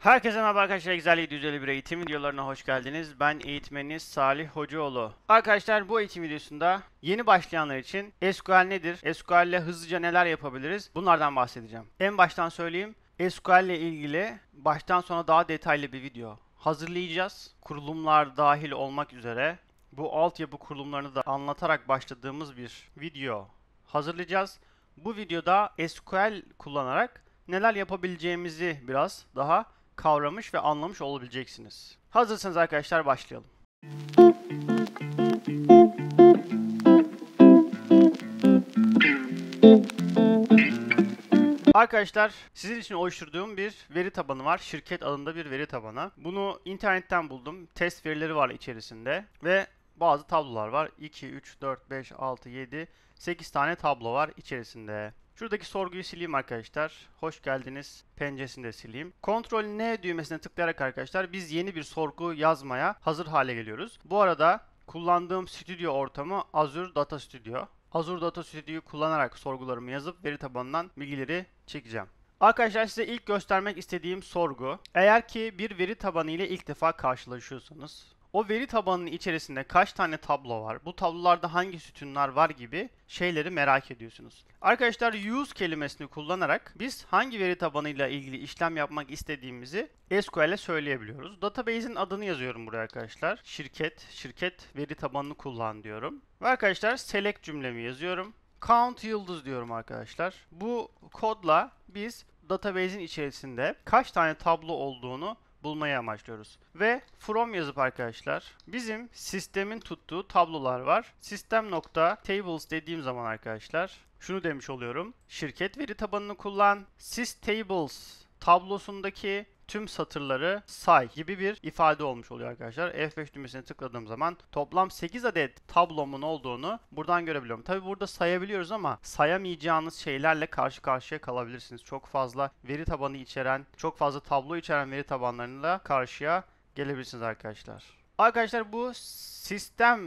Herkese merhaba arkadaşlar. Güzel 751 eğitim videolarına hoş geldiniz. Ben eğitmeniniz Salih Hocaoğlu. Arkadaşlar bu eğitim videosunda yeni başlayanlar için SQL nedir? SQL ile hızlıca neler yapabiliriz? Bunlardan bahsedeceğim. En baştan söyleyeyim. SQL ile ilgili baştan sona daha detaylı bir video hazırlayacağız. Kurulumlar dahil olmak üzere bu altyapı kurulumlarını da anlatarak başladığımız bir video hazırlayacağız. Bu videoda SQL kullanarak neler yapabileceğimizi biraz daha kavramış ve anlamış olabileceksiniz. Hazırsanız arkadaşlar başlayalım. Arkadaşlar sizin için oluşturduğum bir veri tabanı var. Şirket adında bir veri tabanı. Bunu internetten buldum. Test verileri var içerisinde ve bazı tablolar var. 2, 3, 4, 5, 6, 7, 8 tane tablo var içerisinde. Şuradaki sorguyu sileyim arkadaşlar. Hoş geldiniz penceresini de sileyim. Ctrl N düğmesine tıklayarak arkadaşlar biz yeni bir sorgu yazmaya hazır hale geliyoruz. Bu arada kullandığım stüdyo ortamı Azure Data Studio. Azure Data Studio'yu kullanarak sorgularımı yazıp veri tabanından bilgileri çekeceğim. Arkadaşlar size ilk göstermek istediğim sorgu. Eğer ki bir veri tabanı ile ilk defa karşılaşıyorsanız o veri tabanının içerisinde kaç tane tablo var, bu tablolarda hangi sütunlar var gibi şeyleri merak ediyorsunuz. Arkadaşlar use kelimesini kullanarak biz hangi veri tabanıyla ilgili işlem yapmak istediğimizi SQL'e söyleyebiliyoruz. Database'in adını yazıyorum buraya arkadaşlar. Şirket, şirket veri tabanını kullan diyorum. Ve arkadaşlar select cümlemi yazıyorum. Count yıldız diyorum arkadaşlar. Bu kodla biz database'in içerisinde kaç tane tablo olduğunu bulmayı amaçlıyoruz. Ve from yazıp arkadaşlar bizim sistemin tuttuğu tablolar var. System.tables dediğim zaman arkadaşlar şunu demiş oluyorum. Şirket veri tabanını kullan. SysTables tablosundaki tüm satırları say gibi bir ifade olmuş oluyor arkadaşlar. F5 düğmesine tıkladığım zaman toplam 8 adet tablomun olduğunu buradan görebiliyorum. Tabi burada sayabiliyoruz ama sayamayacağınız şeylerle karşı karşıya kalabilirsiniz. Çok fazla veri tabanı içeren, çok fazla tablo içeren veri tabanlarıyla karşıya gelebilirsiniz arkadaşlar. Arkadaşlar bu sistem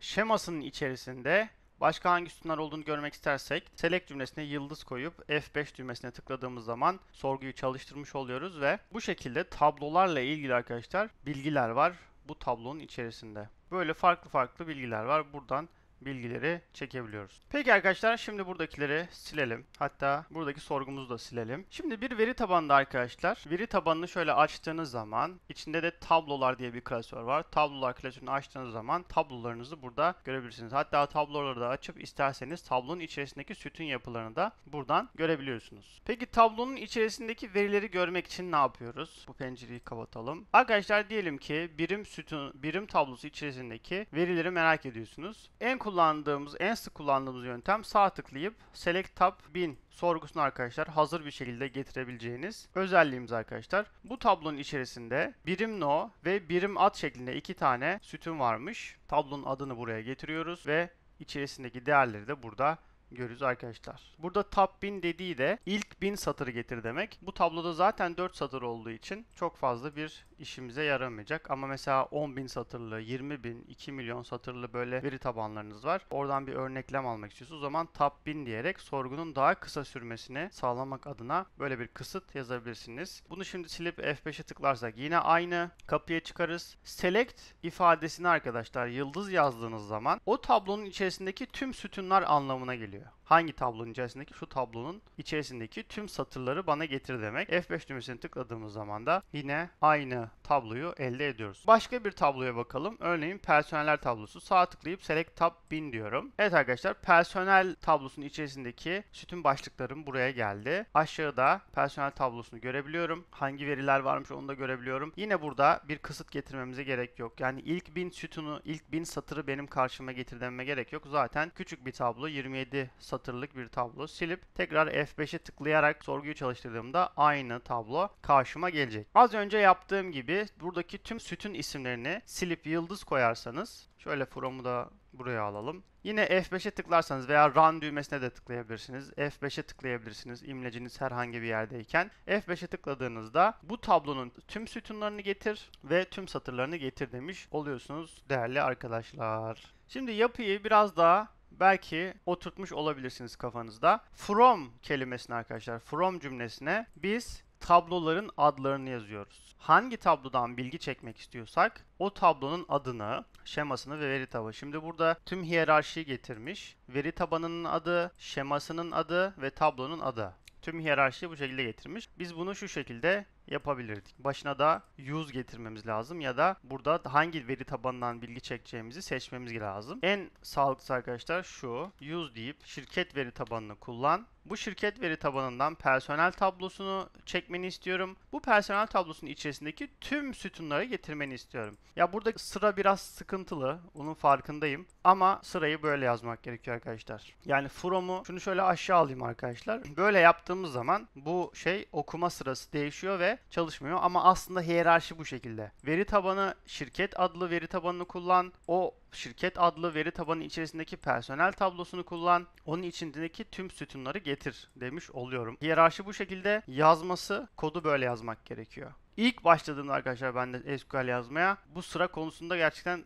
şemasının içerisinde Başka hangi sütunlar olduğunu görmek istersek select cümlesine yıldız koyup F5 düğmesine tıkladığımız zaman sorguyu çalıştırmış oluyoruz ve bu şekilde tablolarla ilgili arkadaşlar bilgiler var bu tablonun içerisinde. Böyle farklı farklı bilgiler var. Buradan bilgileri çekebiliyoruz. Peki arkadaşlar şimdi buradakileri silelim. Hatta buradaki sorgumuzu da silelim. Şimdi bir veri tabanında arkadaşlar veri tabanını şöyle açtığınız zaman içinde de tablolar diye bir klasör var. Tablolar klasörünü açtığınız zaman tablolarınızı burada görebilirsiniz. Hatta tabloları da açıp isterseniz tablonun içerisindeki sütun yapılarını da buradan görebiliyorsunuz. Peki tablonun içerisindeki verileri görmek için ne yapıyoruz? Bu pencereyi kapatalım. Arkadaşlar diyelim ki birim sütun birim tablosu içerisindeki verileri merak ediyorsunuz. En kullandığımız, en sık kullandığımız yöntem sağ tıklayıp Select Tab bin sorgusunu arkadaşlar hazır bir şekilde getirebileceğiniz özelliğimiz arkadaşlar. Bu tablonun içerisinde birim no ve birim at şeklinde iki tane sütun varmış. Tablonun adını buraya getiriyoruz ve içerisindeki değerleri de burada görüyoruz arkadaşlar. Burada top 1000 dediği de ilk 1000 satır getir demek. Bu tabloda zaten 4 satır olduğu için çok fazla bir işimize yaramayacak. Ama mesela 10.000 satırlı, 20.000, 2 milyon satırlı böyle veri tabanlarınız var. Oradan bir örneklem almak istiyorsunuz. O zaman top 1000 diyerek sorgunun daha kısa sürmesini sağlamak adına böyle bir kısıt yazabilirsiniz. Bunu şimdi silip F5'e tıklarsak yine aynı. Kapıya çıkarız. Select ifadesini arkadaşlar yıldız yazdığınız zaman o tablonun içerisindeki tüm sütunlar anlamına geliyor veriyor. Hangi tablonun içerisindeki? Şu tablonun içerisindeki tüm satırları bana getir demek. F5 düğmesini tıkladığımız zaman da yine aynı tabloyu elde ediyoruz. Başka bir tabloya bakalım. Örneğin personeller tablosu. Sağ tıklayıp Select Tab 1000 diyorum. Evet arkadaşlar personel tablosunun içerisindeki sütun başlıklarım buraya geldi. Aşağıda personel tablosunu görebiliyorum. Hangi veriler varmış onu da görebiliyorum. Yine burada bir kısıt getirmemize gerek yok. Yani ilk 1000 sütunu, ilk 1000 satırı benim karşıma getir gerek yok. Zaten küçük bir tablo 27 satırlık bir tablo silip tekrar F5'e tıklayarak sorguyu çalıştırdığımda aynı tablo karşıma gelecek. Az önce yaptığım gibi buradaki tüm sütün isimlerini silip yıldız koyarsanız şöyle from'u da buraya alalım. Yine F5'e tıklarsanız veya Run düğmesine de tıklayabilirsiniz. F5'e tıklayabilirsiniz imleciniz herhangi bir yerdeyken. F5'e tıkladığınızda bu tablonun tüm sütunlarını getir ve tüm satırlarını getir demiş oluyorsunuz değerli arkadaşlar. Şimdi yapıyı biraz daha belki oturtmuş olabilirsiniz kafanızda. From kelimesine arkadaşlar, from cümlesine biz tabloların adlarını yazıyoruz. Hangi tablodan bilgi çekmek istiyorsak o tablonun adını, şemasını ve veri tabanı. Şimdi burada tüm hiyerarşiyi getirmiş. Veri tabanının adı, şemasının adı ve tablonun adı. Tüm hiyerarşiyi bu şekilde getirmiş. Biz bunu şu şekilde yapabilirdik. Başına da use getirmemiz lazım ya da burada hangi veri tabanından bilgi çekeceğimizi seçmemiz lazım. En sağlıklısı arkadaşlar şu use deyip şirket veri tabanını kullan. Bu şirket veri tabanından personel tablosunu çekmeni istiyorum. Bu personel tablosunun içerisindeki tüm sütunları getirmeni istiyorum. Ya burada sıra biraz sıkıntılı. Onun farkındayım. Ama sırayı böyle yazmak gerekiyor arkadaşlar. Yani from'u şunu şöyle aşağı alayım arkadaşlar. Böyle yaptığımız zaman bu şey okuma sırası değişiyor ve çalışmıyor ama aslında hiyerarşi bu şekilde. Veri tabanı şirket adlı veri tabanını kullan. O şirket adlı veri tabanı içerisindeki personel tablosunu kullan. Onun içindeki tüm sütunları getir demiş oluyorum. Hiyerarşi bu şekilde yazması, kodu böyle yazmak gerekiyor. İlk başladığımda arkadaşlar ben de SQL yazmaya bu sıra konusunda gerçekten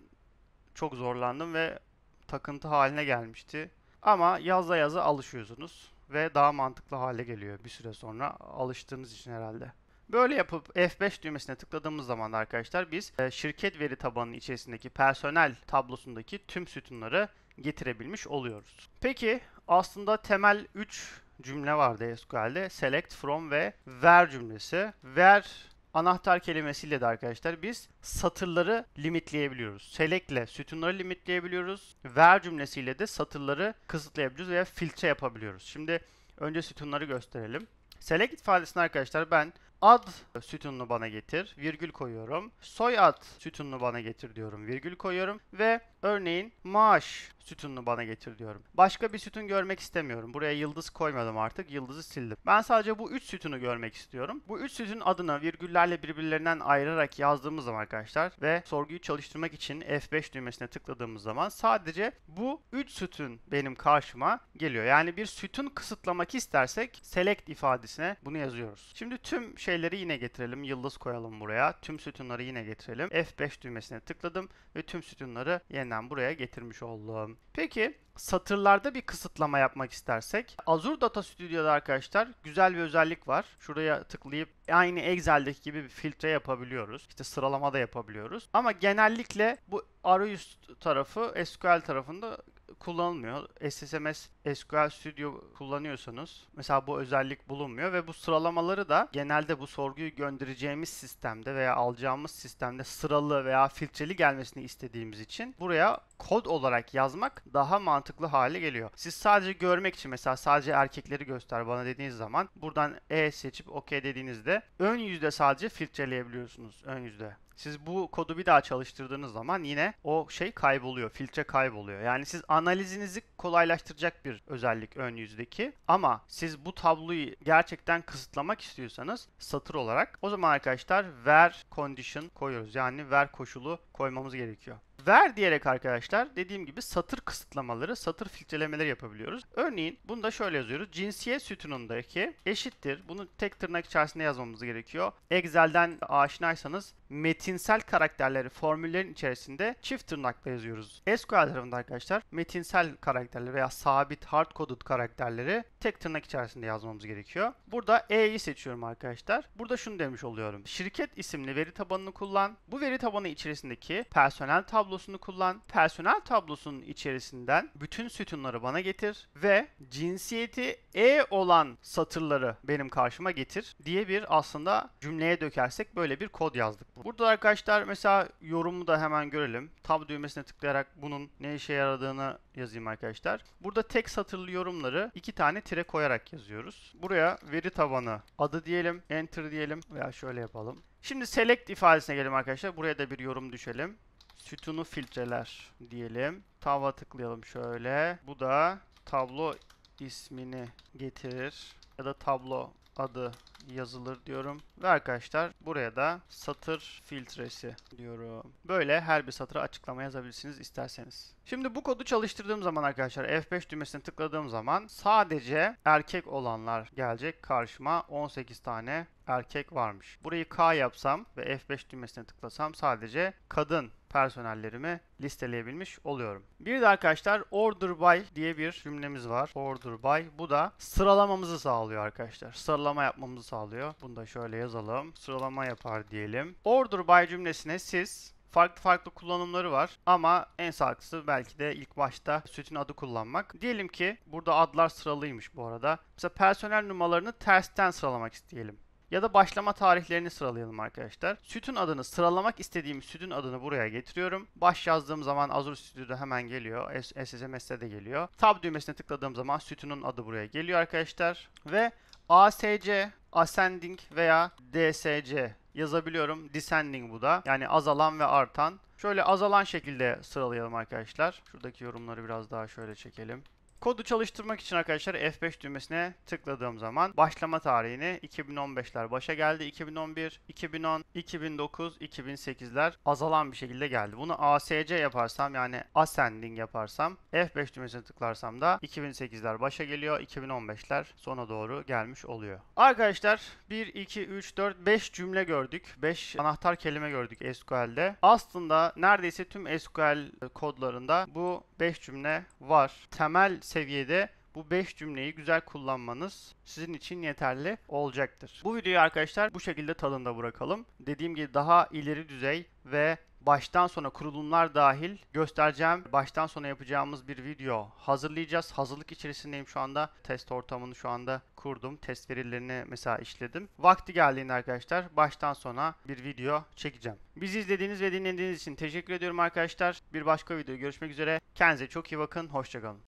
çok zorlandım ve takıntı haline gelmişti. Ama yazla yazı alışıyorsunuz ve daha mantıklı hale geliyor bir süre sonra alıştığınız için herhalde. Böyle yapıp F5 düğmesine tıkladığımız zaman da arkadaşlar biz e, şirket veri tabanının içerisindeki personel tablosundaki tüm sütunları getirebilmiş oluyoruz. Peki aslında temel 3 cümle vardı SQL'de. Select from ve where cümlesi. Where anahtar kelimesiyle de arkadaşlar biz satırları limitleyebiliyoruz. Select'le sütunları limitleyebiliyoruz. Where cümlesiyle de satırları kısıtlayabiliyoruz veya filtre yapabiliyoruz. Şimdi önce sütunları gösterelim. Select ifadesini arkadaşlar ben ad sütununu bana getir, virgül koyuyorum. Soyad sütununu bana getir diyorum, virgül koyuyorum. Ve örneğin maaş sütununu bana getir diyorum. Başka bir sütun görmek istemiyorum. Buraya yıldız koymadım artık. Yıldızı sildim. Ben sadece bu 3 sütunu görmek istiyorum. Bu 3 sütun adını virgüllerle birbirlerinden ayırarak yazdığımız zaman arkadaşlar ve sorguyu çalıştırmak için F5 düğmesine tıkladığımız zaman sadece bu 3 sütun benim karşıma geliyor. Yani bir sütun kısıtlamak istersek select ifadesine bunu yazıyoruz. Şimdi tüm şeyleri yine getirelim. Yıldız koyalım buraya. Tüm sütunları yine getirelim. F5 düğmesine tıkladım ve tüm sütunları yeniden buraya getirmiş oldum. Peki satırlarda bir kısıtlama yapmak istersek Azure Data Studio'da arkadaşlar güzel bir özellik var. Şuraya tıklayıp aynı Excel'deki gibi bir filtre yapabiliyoruz. İşte sıralama da yapabiliyoruz. Ama genellikle bu arayüz tarafı SQL tarafında kullanılmıyor. SSMS SQL Studio kullanıyorsanız mesela bu özellik bulunmuyor ve bu sıralamaları da genelde bu sorguyu göndereceğimiz sistemde veya alacağımız sistemde sıralı veya filtreli gelmesini istediğimiz için buraya kod olarak yazmak daha mantıklı hale geliyor. Siz sadece görmek için mesela sadece erkekleri göster bana dediğiniz zaman buradan E seçip OK dediğinizde ön yüzde sadece filtreleyebiliyorsunuz ön yüzde. Siz bu kodu bir daha çalıştırdığınız zaman yine o şey kayboluyor, filtre kayboluyor. Yani siz analizinizi kolaylaştıracak bir özellik ön yüzdeki ama siz bu tabloyu gerçekten kısıtlamak istiyorsanız satır olarak o zaman arkadaşlar where condition koyuyoruz. Yani where koşulu koymamız gerekiyor. Ver diyerek arkadaşlar dediğim gibi satır kısıtlamaları, satır filtrelemeleri yapabiliyoruz. Örneğin bunu da şöyle yazıyoruz. Cinsiyet sütunundaki eşittir. Bunu tek tırnak içerisinde yazmamız gerekiyor. Excel'den aşinaysanız metinsel karakterleri formüllerin içerisinde çift tırnakla yazıyoruz. SQL tarafında arkadaşlar metinsel karakterleri veya sabit hard coded karakterleri tek tırnak içerisinde yazmamız gerekiyor. Burada E'yi seçiyorum arkadaşlar. Burada şunu demiş oluyorum. Şirket isimli veri tabanını kullan. Bu veri tabanı içerisindeki sütundaki personel tablosunu kullan. Personel tablosunun içerisinden bütün sütunları bana getir ve cinsiyeti E olan satırları benim karşıma getir diye bir aslında cümleye dökersek böyle bir kod yazdık. Burada arkadaşlar mesela yorumu da hemen görelim. Tab düğmesine tıklayarak bunun ne işe yaradığını yazayım arkadaşlar. Burada tek satırlı yorumları iki tane tire koyarak yazıyoruz. Buraya veri tabanı adı diyelim, enter diyelim veya şöyle yapalım. Şimdi select ifadesine gelelim arkadaşlar. Buraya da bir yorum düşelim. Sütunu filtreler diyelim. Tavla tıklayalım şöyle. Bu da tablo ismini getirir. Ya da tablo adı yazılır diyorum. Ve arkadaşlar buraya da satır filtresi diyorum. Böyle her bir satıra açıklama yazabilirsiniz isterseniz. Şimdi bu kodu çalıştırdığım zaman arkadaşlar F5 düğmesine tıkladığım zaman sadece erkek olanlar gelecek karşıma 18 tane erkek varmış. Burayı K yapsam ve F5 düğmesine tıklasam sadece kadın personellerimi listeleyebilmiş oluyorum. Bir de arkadaşlar order by diye bir cümlemiz var. Order by bu da sıralamamızı sağlıyor arkadaşlar. Sıralama yapmamızı sağlıyor. Bunu da şöyle yazalım. Sıralama yapar diyelim. Order by cümlesine siz farklı farklı kullanımları var ama en sağlıklısı belki de ilk başta sütün adı kullanmak. Diyelim ki burada adlar sıralıymış bu arada. Mesela personel numaralarını tersten sıralamak isteyelim ya da başlama tarihlerini sıralayalım arkadaşlar. Sütun adını sıralamak istediğim sütun adını buraya getiriyorum. Baş yazdığım zaman Azure Studio'da hemen geliyor. SSMS'de de geliyor. Tab düğmesine tıkladığım zaman sütunun adı buraya geliyor arkadaşlar. Ve ASC, Ascending veya DSC yazabiliyorum. Descending bu da. Yani azalan ve artan. Şöyle azalan şekilde sıralayalım arkadaşlar. Şuradaki yorumları biraz daha şöyle çekelim. Kodu çalıştırmak için arkadaşlar F5 düğmesine tıkladığım zaman başlama tarihini 2015'ler başa geldi. 2011, 2010, 2009, 2008'ler azalan bir şekilde geldi. Bunu ASC yaparsam yani ascending yaparsam F5 düğmesine tıklarsam da 2008'ler başa geliyor. 2015'ler sona doğru gelmiş oluyor. Arkadaşlar 1, 2, 3, 4, 5 cümle gördük. 5 anahtar kelime gördük SQL'de. Aslında neredeyse tüm SQL kodlarında bu 5 cümle var. Temel seviyede bu 5 cümleyi güzel kullanmanız sizin için yeterli olacaktır. Bu videoyu arkadaşlar bu şekilde tadında bırakalım. Dediğim gibi daha ileri düzey ve baştan sona kurulumlar dahil göstereceğim. Baştan sona yapacağımız bir video hazırlayacağız. Hazırlık içerisindeyim şu anda. Test ortamını şu anda kurdum. Test verilerini mesela işledim. Vakti geldiğinde arkadaşlar baştan sona bir video çekeceğim. Bizi izlediğiniz ve dinlediğiniz için teşekkür ediyorum arkadaşlar. Bir başka video görüşmek üzere. Kendinize çok iyi bakın. Hoşçakalın.